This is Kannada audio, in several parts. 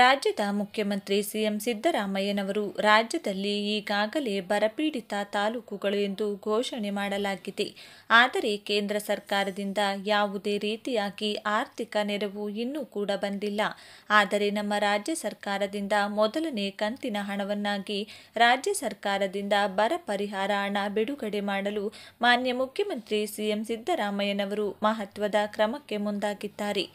ರಾಜ್ಯದ ಮುಖ್ಯಮಂತ್ರಿ ಸಿಎಂ ಸಿದ್ದರಾಮಯ್ಯನವರು ರಾಜ್ಯದಲ್ಲಿ ಈಗಾಗಲೇ ಬರಪೀಡಿತ ತಾಲೂಕುಗಳು ಎಂದು ಘೋಷಣೆ ಮಾಡಲಾಗಿದೆ ಆದರೆ ಕೇಂದ್ರ ಸರ್ಕಾರದಿಂದ ಯಾವುದೇ ರೀತಿಯಾಗಿ ಆರ್ಥಿಕ ನೆರವು ಇನ್ನೂ ಕೂಡ ಬಂದಿಲ್ಲ ಆದರೆ ನಮ್ಮ ರಾಜ್ಯ ಸರ್ಕಾರದಿಂದ ಮೊದಲನೇ ಕಂತಿನ ಹಣವನ್ನಾಗಿ ರಾಜ್ಯ ಸರ್ಕಾರದಿಂದ ಬರ ಪರಿಹಾರ ಹಣ ಬಿಡುಗಡೆ ಮಾಡಲು ಮಾನ್ಯ ಮುಖ್ಯಮಂತ್ರಿ ಸಿಎಂ ಸಿದ್ದರಾಮಯ್ಯನವರು ಮಹತ್ವದ ಕ್ರಮಕ್ಕೆ ಮುಂದಾಗಿದ್ದಾರೆ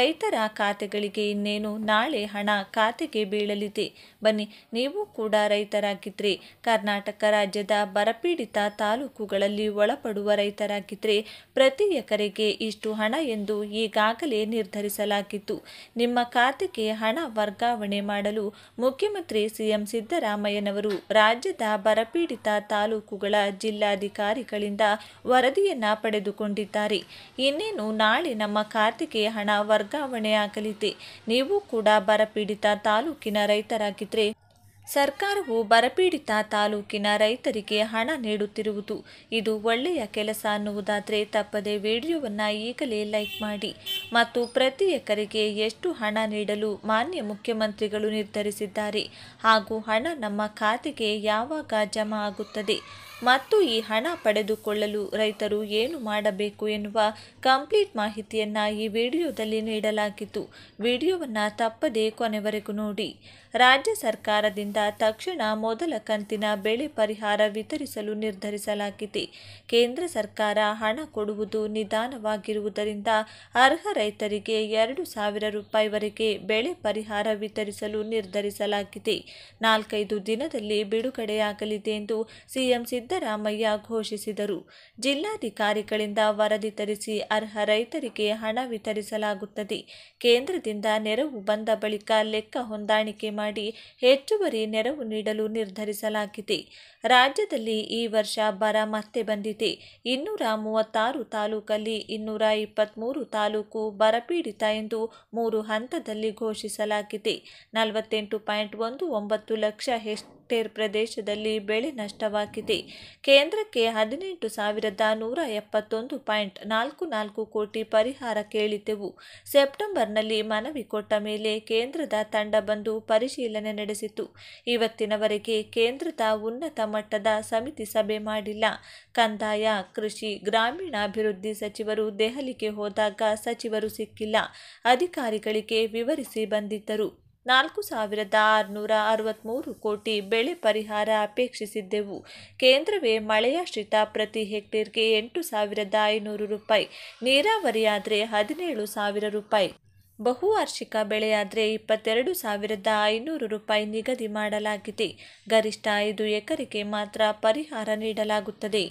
ರೈತರ ಖಾತೆಗಳಿಗೆ ಇನ್ನೇನು ನಾಳೆ ಹಣ ಹಣ ಖಾತೆಗೆ ಬೀಳಲಿದೆ ಬನ್ನಿ ನೀವು ಕೂಡ ರೈತರಾಗಿದ್ರೆ ಕರ್ನಾಟಕ ರಾಜ್ಯದ ಬರಪೀಡಿತ ತಾಲೂಕುಗಳಲ್ಲಿ ಒಳಪಡುವ ರೈತರಾಗಿದ್ರೆ ಪ್ರತಿ ಎಕರೆಗೆ ಇಷ್ಟು ಹಣ ಎಂದು ಈಗಾಗಲೇ ನಿರ್ಧರಿಸಲಾಗಿತ್ತು ನಿಮ್ಮ ಖಾತೆಗೆ ಹಣ ವರ್ಗಾವಣೆ ಮಾಡಲು ಮುಖ್ಯಮಂತ್ರಿ ಸಿಎಂ ಸಿದ್ದರಾಮಯ್ಯನವರು ರಾಜ್ಯದ ಬರಪೀಡಿತ ತಾಲೂಕುಗಳ ಜಿಲ್ಲಾಧಿಕಾರಿಗಳಿಂದ ವರದಿಯನ್ನ ಪಡೆದುಕೊಂಡಿದ್ದಾರೆ ಇನ್ನೇನು ನಾಳೆ ನಮ್ಮ ಖಾತೆಗೆ ಹಣ ವರ್ಗಾವಣೆ ಆಗಲಿದೆ ನೀವು ಕೂಡ ಬರ ಬರಪೀಡಿತ ತಾಲೂಕಿನ ರೈತರಾಗಿದ್ದರೆ ಸರ್ಕಾರವು ಬರಪೀಡಿತ ತಾಲೂಕಿನ ರೈತರಿಗೆ ಹಣ ನೀಡುತ್ತಿರುವುದು ಇದು ಒಳ್ಳೆಯ ಕೆಲಸ ಅನ್ನುವುದಾದರೆ ತಪ್ಪದೆ ವಿಡಿಯೋವನ್ನು ಈಗಲೇ ಲೈಕ್ ಮಾಡಿ ಮತ್ತು ಪ್ರತಿ ಎಕರೆಗೆ ಎಷ್ಟು ಹಣ ನೀಡಲು ಮಾನ್ಯ ಮುಖ್ಯಮಂತ್ರಿಗಳು ನಿರ್ಧರಿಸಿದ್ದಾರೆ ಹಾಗೂ ಹಣ ನಮ್ಮ ಖಾತೆಗೆ ಯಾವಾಗ ಜಮಾ ಆಗುತ್ತದೆ ಮತ್ತು ಈ ಹಣ ಪಡೆದುಕೊಳ್ಳಲು ರೈತರು ಏನು ಮಾಡಬೇಕು ಎನ್ನುವ ಕಂಪ್ಲೀಟ್ ಮಾಹಿತಿಯನ್ನು ಈ ವಿಡಿಯೋದಲ್ಲಿ ನೀಡಲಾಗಿತ್ತು ವಿಡಿಯೋವನ್ನು ತಪ್ಪದೇ ಕೊನೆವರೆಗೂ ನೋಡಿ ರಾಜ್ಯ ಸರ್ಕಾರದಿಂದ ತಕ್ಷಣ ಮೊದಲ ಕಂತಿನ ಬೆಳೆ ಪರಿಹಾರ ವಿತರಿಸಲು ನಿರ್ಧರಿಸಲಾಗಿದೆ ಕೇಂದ್ರ ಸರ್ಕಾರ ಹಣ ಕೊಡುವುದು ನಿಧಾನವಾಗಿರುವುದರಿಂದ ಅರ್ಹ ರೈತರಿಗೆ ಎರಡು ಸಾವಿರ ರೂಪಾಯಿವರೆಗೆ ಬೆಳೆ ಪರಿಹಾರ ವಿತರಿಸಲು ನಿರ್ಧರಿಸಲಾಗಿದೆ ನಾಲ್ಕೈದು ದಿನದಲ್ಲಿ ಬಿಡುಗಡೆಯಾಗಲಿದೆ ಎಂದು ಸಿಎಂ ಸಿದ್ದ ಸಿದ್ದರಾಮಯ್ಯ ಘೋಷಿಸಿದರು ಜಿಲ್ಲಾಧಿಕಾರಿಗಳಿಂದ ವರದಿ ತರಿಸಿ ಅರ್ಹ ರೈತರಿಗೆ ಹಣ ವಿತರಿಸಲಾಗುತ್ತದೆ ಕೇಂದ್ರದಿಂದ ನೆರವು ಬಂದ ಬಳಿಕ ಲೆಕ್ಕ ಹೊಂದಾಣಿಕೆ ಮಾಡಿ ಹೆಚ್ಚುವರಿ ನೆರವು ನೀಡಲು ನಿರ್ಧರಿಸಲಾಗಿದೆ ರಾಜ್ಯದಲ್ಲಿ ಈ ವರ್ಷ ಬರ ಮತ್ತೆ ಬಂದಿದೆ ಇನ್ನೂರ ಮೂವತ್ತಾರು ತಾಲೂಕಲ್ಲಿ ಇನ್ನೂರ ಇಪ್ಪತ್ತ್ಮೂರು ತಾಲೂಕು ಬರಪೀಡಿತ ಎಂದು ಮೂರು ಹಂತದಲ್ಲಿ ಘೋಷಿಸಲಾಗಿದೆ ನಲವತ್ತೆಂಟು ಪಾಯಿಂಟ್ ಒಂದು ಒಂಬತ್ತು ಲಕ್ಷ ಹೆಚ್ ಹೆಕ್ಟೇರ್ ಪ್ರದೇಶದಲ್ಲಿ ಬೆಳೆ ನಷ್ಟವಾಗಿದೆ ಕೇಂದ್ರಕ್ಕೆ ಹದಿನೆಂಟು ಸಾವಿರದ ನೂರ ಎಪ್ಪತ್ತೊಂದು ಪಾಯಿಂಟ್ ನಾಲ್ಕು ನಾಲ್ಕು ಕೋಟಿ ಪರಿಹಾರ ಕೇಳಿದ್ದೆವು ಸೆಪ್ಟೆಂಬರ್ನಲ್ಲಿ ಮನವಿ ಕೊಟ್ಟ ಮೇಲೆ ಕೇಂದ್ರದ ತಂಡ ಬಂದು ಪರಿಶೀಲನೆ ನಡೆಸಿತು ಇವತ್ತಿನವರೆಗೆ ಕೇಂದ್ರದ ಉನ್ನತ ಮಟ್ಟದ ಸಮಿತಿ ಸಭೆ ಮಾಡಿಲ್ಲ ಕಂದಾಯ ಕೃಷಿ ಗ್ರಾಮೀಣಾಭಿವೃದ್ಧಿ ಸಚಿವರು ದೆಹಲಿಗೆ ಹೋದಾಗ ಸಚಿವರು ಸಿಕ್ಕಿಲ್ಲ ಅಧಿಕಾರಿಗಳಿಗೆ ವಿವರಿಸಿ ಬಂದಿದ್ದರು ನಾಲ್ಕು ಸಾವಿರದ ಆರುನೂರ ಅರವತ್ತ್ಮೂರು ಕೋಟಿ ಬೆಳೆ ಪರಿಹಾರ ಅಪೇಕ್ಷಿಸಿದ್ದೆವು ಕೇಂದ್ರವೇ ಮಳೆಯಾಶ್ರಿತ ಪ್ರತಿ ಹೆಕ್ಟೇರ್ಗೆ ಎಂಟು ಸಾವಿರದ ಐನೂರು ರೂಪಾಯಿ ನೀರಾವರಿಯಾದರೆ ಹದಿನೇಳು ಸಾವಿರ ರೂಪಾಯಿ ಬಹುವಾರ್ಷಿಕ ಬೆಳೆಯಾದರೆ ಇಪ್ಪತ್ತೆರಡು ಸಾವಿರದ ಐನೂರು ರೂಪಾಯಿ ನಿಗದಿ ಮಾಡಲಾಗಿದೆ ಗರಿಷ್ಠ ಐದು ಎಕರೆಗೆ ಮಾತ್ರ ಪರಿಹಾರ ನೀಡಲಾಗುತ್ತದೆ